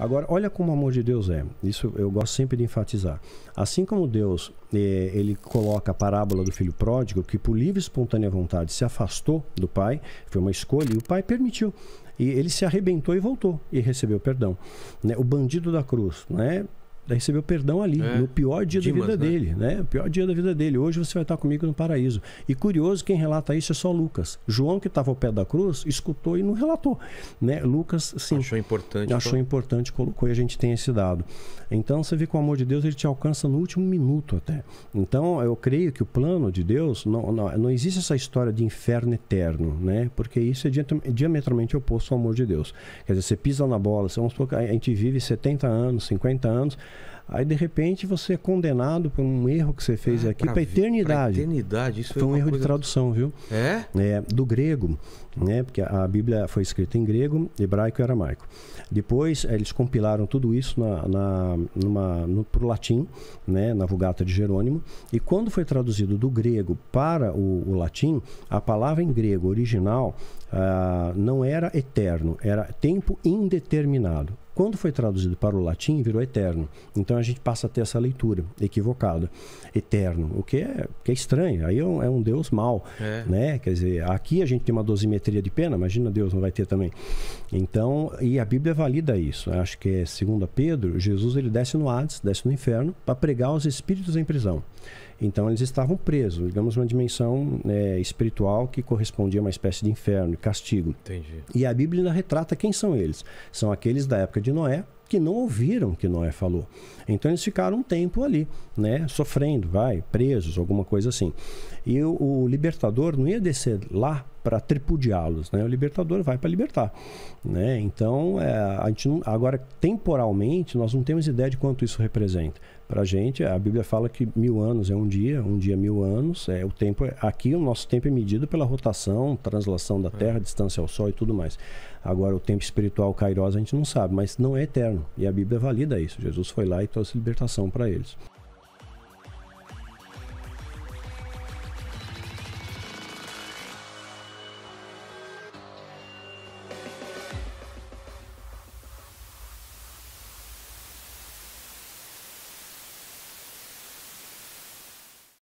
Agora, olha como o amor de Deus é. Isso eu gosto sempre de enfatizar. Assim como Deus, eh, ele coloca a parábola do filho pródigo, que por livre e espontânea vontade se afastou do pai, foi uma escolha, e o pai permitiu. E ele se arrebentou e voltou e recebeu perdão. Né, o bandido da cruz, né? recebeu perdão ali, é. no pior dia Dimas, da vida né? dele, né? O pior dia da vida dele. Hoje você vai estar comigo no paraíso. E curioso, quem relata isso é só Lucas. João, que estava ao pé da cruz, escutou e não relatou, né? Lucas, sim. Achou importante. Achou importante, colocou e a gente tem esse dado. Então, você vê que o amor de Deus, ele te alcança no último minuto até. Então, eu creio que o plano de Deus, não, não, não existe essa história de inferno eterno, né? Porque isso é diametralmente oposto ao amor de Deus. Quer dizer, você pisa na bola, você, vamos supor, a gente vive 70 anos, 50 anos, Aí, de repente, você é condenado por um erro que você fez ah, aqui para eternidade. Pra eternidade, isso foi, é um erro de tradução, viu? É? é? Do grego, né? Porque a Bíblia foi escrita em grego, hebraico e aramaico. Depois, eh, eles compilaram tudo isso na, na, numa, no, pro latim, né? Na Vulgata de Jerônimo. E quando foi traduzido do grego para o, o latim, a palavra em grego original ah, não era eterno, era tempo indeterminado. Quando foi traduzido para o latim, virou eterno. Então a gente passa a ter essa leitura equivocada. Eterno, o que é, que é estranho. Aí é um, é um Deus mau, é. né? Quer dizer, aqui a gente tem uma dosimetria de pena, imagina Deus não vai ter também. Então, e a Bíblia valida isso. Acho que é segundo Pedro, Jesus ele desce no Hades, desce no inferno para pregar aos espíritos em prisão. Então eles estavam presos, digamos, uma dimensão é, espiritual que correspondia a uma espécie de inferno, castigo. Entendi. E a Bíblia retrata quem são eles. São aqueles da época de Noé, que não ouviram o que Noé falou. Então eles ficaram um tempo ali, né, sofrendo, vai, presos, alguma coisa assim. E o, o libertador não ia descer lá para tripudiá-los, né? O libertador vai para libertar, né? Então, é, a gente não, agora temporalmente nós não temos ideia de quanto isso representa. Para a gente, a Bíblia fala que mil anos é um dia, um dia mil anos. É o tempo aqui o nosso tempo é medido pela rotação, translação da é. Terra, é. distância ao Sol e tudo mais. Agora o tempo espiritual Kairos a gente não sabe, mas não é eterno. E a Bíblia valida isso. Jesus foi lá e trouxe libertação para eles.